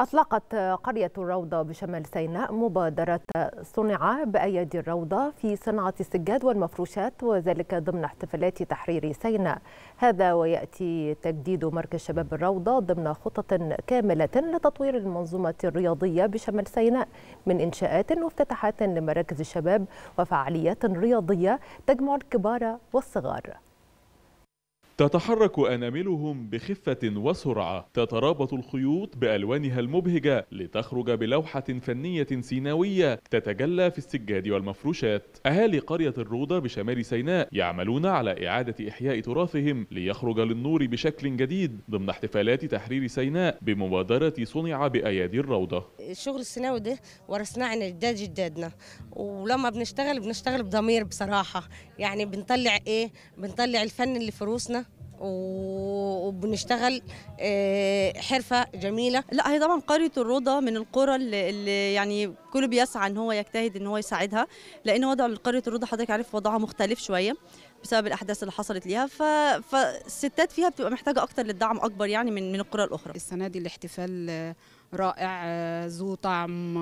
أطلقت قرية الروضة بشمال سيناء مبادرة صنع بأيادي الروضة في صناعة السجاد والمفروشات وذلك ضمن احتفالات تحرير سيناء هذا ويأتي تجديد مركز شباب الروضة ضمن خطط كاملة لتطوير المنظومة الرياضية بشمال سيناء من إنشاءات وافتتاحات لمراكز الشباب وفعاليات رياضية تجمع الكبار والصغار تتحرك أناملهم بخفة وسرعة تترابط الخيوط بألوانها المبهجة لتخرج بلوحة فنية سيناوية تتجلى في السجاد والمفروشات أهالي قرية الروضة بشمال سيناء يعملون على إعادة إحياء تراثهم ليخرج للنور بشكل جديد ضمن احتفالات تحرير سيناء بمبادرة صنع بأيادي الروضة الشغل السيناوي ده ورثناه عن جداد جدادنا ولما بنشتغل بنشتغل بضمير بصراحة يعني بنطلع إيه بنطلع الفن اللي في روسنا وبنشتغل آه، حرفه جميله لا هي طبعا قريه الرضا من القرى اللي يعني كله بيسعى ان هو يجتهد ان هو يساعدها لان وضع قريه الرضا حضرتك عارف وضعها مختلف شويه بسبب الاحداث اللي حصلت ليها ف... فالستات فيها بتبقى محتاجه اكتر للدعم اكبر يعني من من القرى الاخرى السنه دي الاحتفال رائع ذو طعم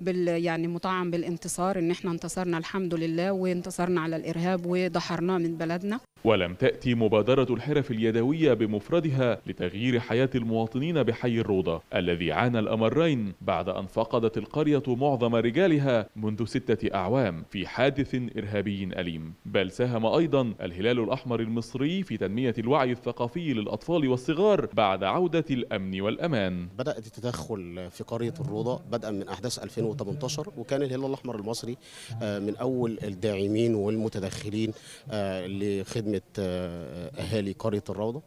بال يعني مطعم بالانتصار ان احنا انتصرنا الحمد لله وانتصرنا على الارهاب ودحرناه من بلدنا ولم تأتي مبادرة الحرف اليدوية بمفردها لتغيير حياة المواطنين بحي الروضة الذي عانى الأمرين بعد أن فقدت القرية معظم رجالها منذ ستة أعوام في حادث إرهابي أليم بل سهم ساهم أيضا الهلال الأحمر المصري في تنمية الوعي الثقافي للأطفال والصغار بعد عودة الأمن والأمان بدأت التدخل في قرية الروضة بدءا من أحداث 2018 وكان الهلال الأحمر المصري آه، من أول الداعمين والمتدخلين آه، لخدمة آه، أهالي قرية الروضة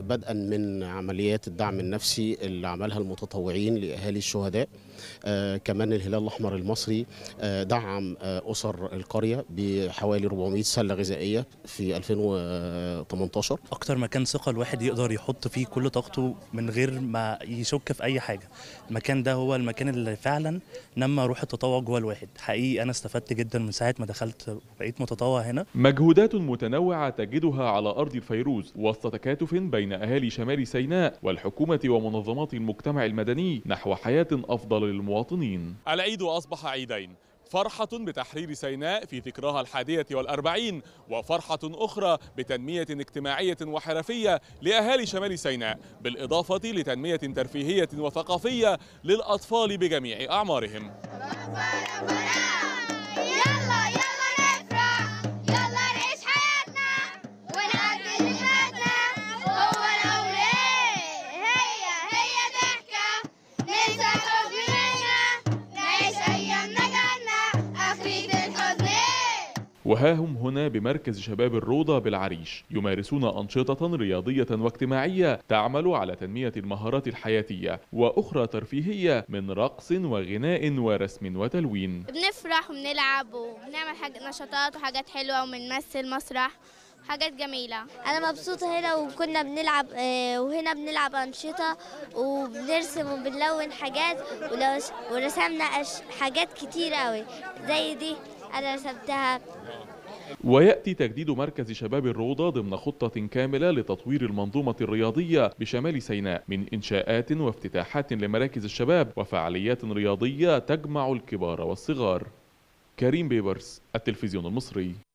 بدءا من عمليات الدعم النفسي اللي عملها المتطوعين لأهالي الشهداء كمان الهلال الأحمر المصري دعم أسر القرية بحوالي 400 100 سله غذائيه في 2018 اكتر مكان ثقه الواحد يقدر يحط فيه كل طاقته من غير ما يشك في اي حاجه المكان ده هو المكان اللي فعلا نما روح التطوع جوه الواحد حقيقي انا استفدت جدا من ساعه ما دخلت بقيت متطوع هنا مجهودات متنوعه تجدها على ارض الفيروز وسط تكاتف بين اهالي شمال سيناء والحكومه ومنظمات المجتمع المدني نحو حياه افضل للمواطنين العيد اصبح عيدين فرحة بتحرير سيناء في ذكراها الحادية والأربعين وفرحة أخرى بتنمية اجتماعية وحرفية لأهالي شمال سيناء بالإضافة لتنمية ترفيهية وثقافية للأطفال بجميع أعمارهم وها هم هنا بمركز شباب الروضة بالعريش يمارسون أنشطة رياضية واجتماعية تعمل على تنمية المهارات الحياتية وأخرى ترفيهية من رقص وغناء ورسم وتلوين بنفرح وبنلعب وبنعمل حاج... نشاطات وحاجات حلوة وبنمثل مسرح حاجات جميلة أنا مبسوطة هنا وكنا بنلعب آه، وهنا بنلعب أنشطة وبنرسم وبنلون حاجات ورسمنا حاجات كتير قوي زي دي أنا رسمتها ويأتي تجديد مركز شباب الروضة ضمن خطة كاملة لتطوير المنظومة الرياضية بشمال سيناء من إنشاءات وافتتاحات لمراكز الشباب وفعاليات رياضية تجمع الكبار والصغار كريم بيبرس التلفزيون المصري